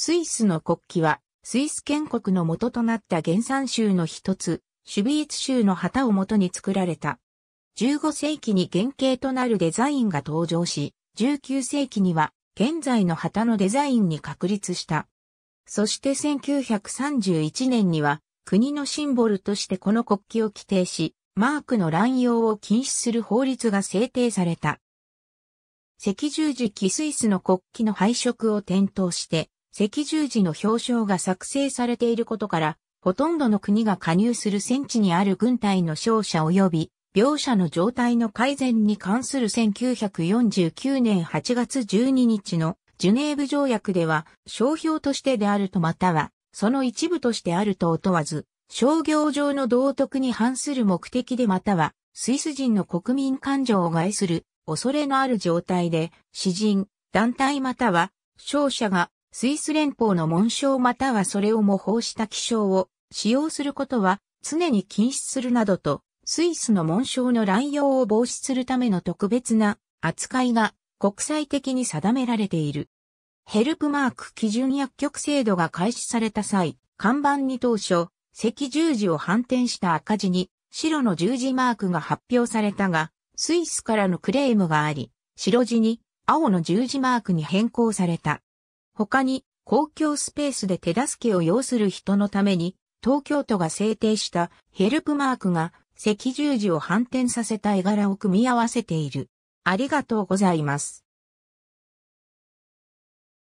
スイスの国旗は、スイス建国の元となった原産州の一つ、シュビーツ州の旗を元に作られた。15世紀に原型となるデザインが登場し、19世紀には現在の旗のデザインに確立した。そして1931年には国のシンボルとしてこの国旗を規定し、マークの乱用を禁止する法律が制定された。赤十字記スイスの国旗の配色を点灯して、赤十字の表彰が作成されていることから、ほとんどの国が加入する戦地にある軍隊の勝者及び、描写の状態の改善に関する1949年8月12日のジュネーブ条約では、商標としてであるとまたは、その一部としてあると問わず、商業上の道徳に反する目的でまたは、スイス人の国民感情を害する恐れのある状態で、詩人、団体または、勝者がスイス連邦の紋章またはそれを模倣した記章を使用することは常に禁止するなどと、スイスの紋章の乱用を防止するための特別な扱いが国際的に定められている。ヘルプマーク基準薬局制度が開始された際、看板に当初、赤十字を反転した赤字に白の十字マークが発表されたが、スイスからのクレームがあり、白地に青の十字マークに変更された。他に公共スペースで手助けを要する人のために東京都が制定したヘルプマークが赤十字を反転させた絵柄を組み合わせている。ありがとうございます。